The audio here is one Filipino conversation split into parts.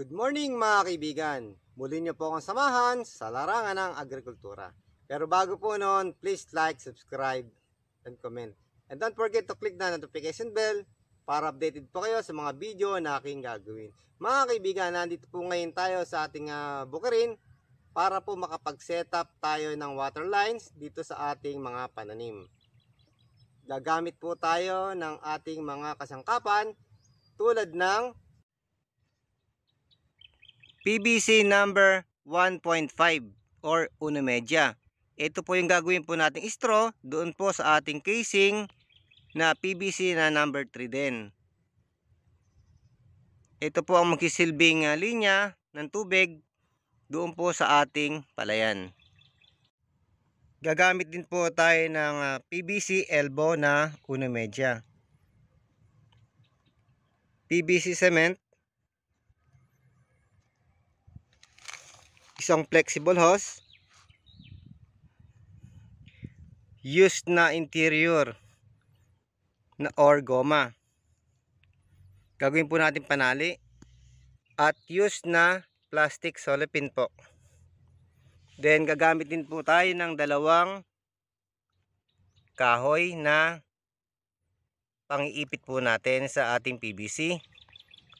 Good morning mga kaibigan! Muli niyo po akong samahan sa larangan ng agrikultura. Pero bago po noon, please like, subscribe, and comment. And don't forget to click na notification bell para updated po kayo sa mga video na aking gagawin. Mga kaibigan, nandito po ngayon tayo sa ating uh, bukirin para po makapag-set up tayo ng water lines dito sa ating mga pananim. Gagamit po tayo ng ating mga kasangkapan tulad ng PVC number 1.5 or uno media. Ito po yung gagawin po nating straw doon po sa ating casing na PVC na number 3 din. Ito po ang magkisilbing ah, linya ng tubig doon po sa ating palayan. Gagamit din po tayo ng uh, ah, PVC elbow na uno media. PVC cement isang flexible hose used na interior na or goma gagawin po natin panali at used na plastic solipin po then gagamit din po tayo ng dalawang kahoy na pangiipit po natin sa ating PVC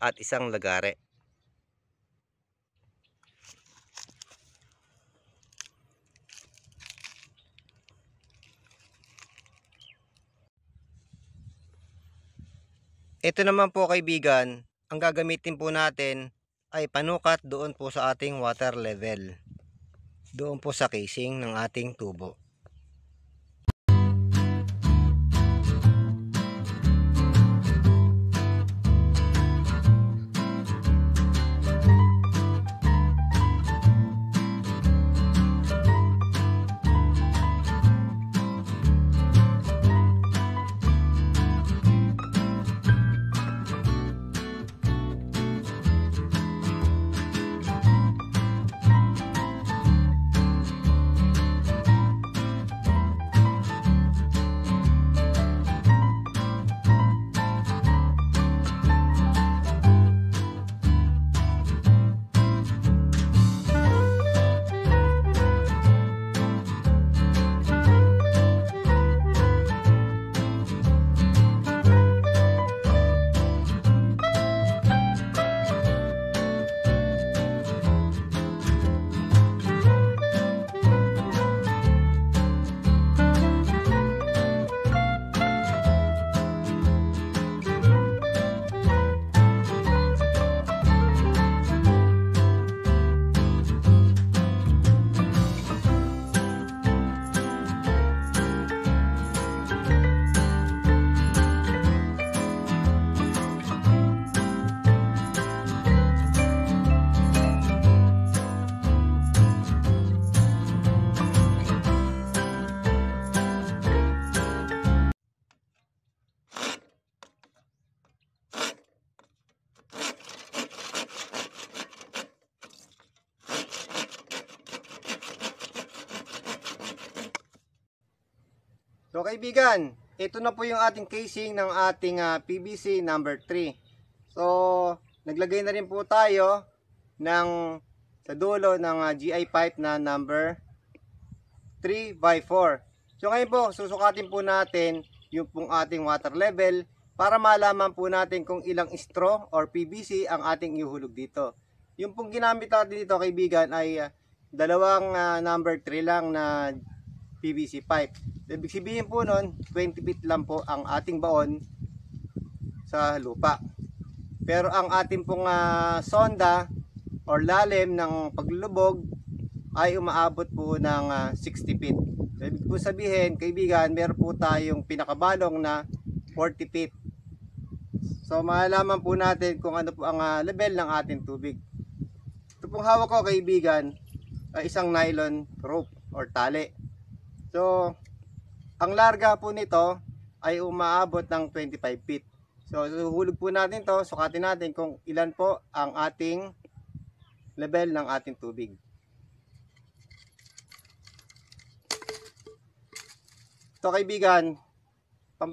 at isang lagare Ito naman po kaibigan, ang gagamitin po natin ay panukat doon po sa ating water level. Doon po sa casing ng ating tubo. So kaibigan, ito na po yung ating casing ng ating uh, ah, PVC number 3. So naglagay na rin po tayo ng sa dulo ng uh, ah, GI pipe na number 3x4. So ngayon po, susukatin po natin yung pong ating water level para malaman po natin kung ilang straw or PVC ang ating ihulog dito. Yung pong ginamit natin dito kaibigan ay uh, dalawang uh, number 3 lang na PVC pipe. Ibig sabihin po nun, 20 feet lang po ang ating baon sa lupa. Pero ang ating pong uh, sonda or lalim ng paglubog ay umaabot po ng uh, ah, 60 feet. So, ibig po sabihin, kaibigan, meron po tayong pinakabalong na 40 feet. So malalaman po natin kung ano po ang uh, level ng ating tubig. Ito pong hawak ko kaibigan, ay isang nylon rope or tali. So, ang larga po nito ay umaabot ng 25 feet. So, suhulog po natin to, sukatin natin kung ilan po ang ating level ng ating tubig. So, kaibigan, pang,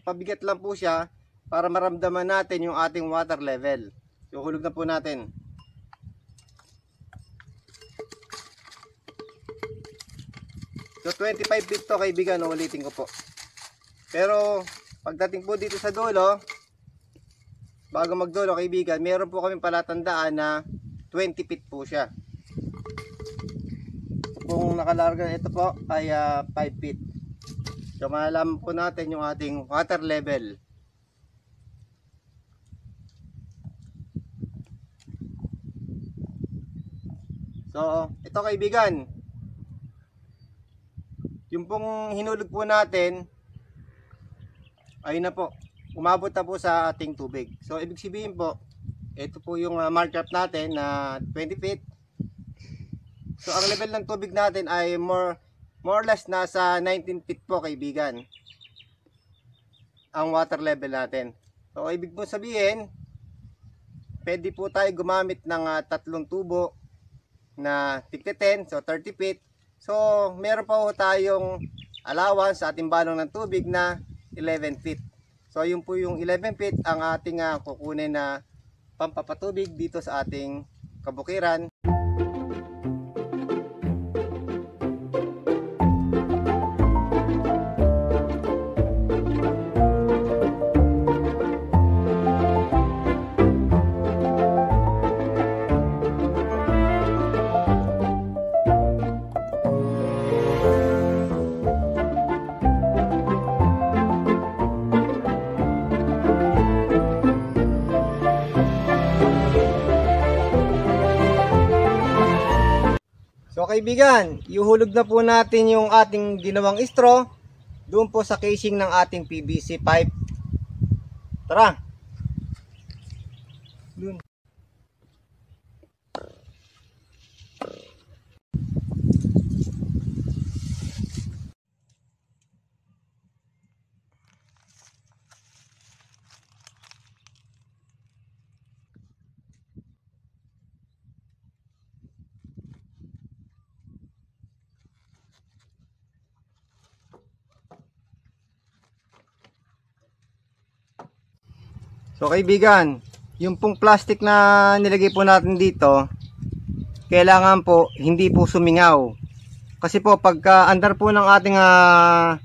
pampabigat lang po siya para maramdaman natin yung ating water level. So, na po natin. So 25 feet to kaibigan, ulitin ko po. Pero pagdating po dito sa dulo, bago magdulo kaibigan, meron po kaming palatandaan na 20 feet po siya. Ito pong nakalarga ito po ay uh, ah, 5 feet. So malalaman po natin yung ating water level. So, ito kaibigan, yung pong hinulog po natin, ayun na po, umabot na po sa ating tubig. So, ibig sabihin po, ito po yung uh, markup natin na 20 feet. So, ang level ng tubig natin ay more, more or less nasa 19 feet po, kaibigan. Ang water level natin. So, ibig po sabihin, pwede po tayo gumamit ng uh, tatlong tubo na tigte 10, so 30 feet So, meron pa ho tayong allowance sa ating balong ng tubig na 11 feet. So, yun po yung 11 feet ang ating uh, kukunin na pampapatubig dito sa ating kabukiran. kaibigan, ihulog na po natin yung ating ginawang straw doon po sa casing ng ating PVC pipe. Tara! Doon. So kaibigan, yung pong plastic na nilagay po natin dito, kailangan po hindi po sumingaw. Kasi po pagka under po ng ating uh,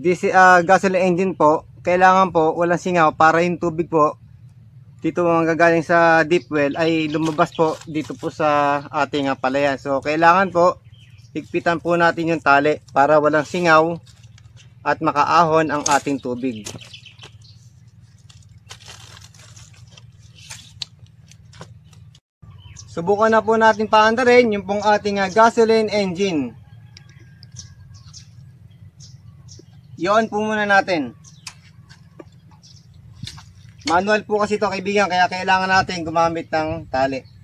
DC, uh, gasoline engine po, kailangan po walang singaw para yung tubig po dito manggagaling sa deep well ay lumabas po dito po sa ating uh, palayan. So kailangan po higpitan po natin yung tali para walang singaw at makaahon ang ating tubig. Subukan na po natin paandarin yung pong ating ah, gasoline engine. Yon po muna natin. Manual po kasi ito kaibigan kaya kailangan natin gumamit ng tali.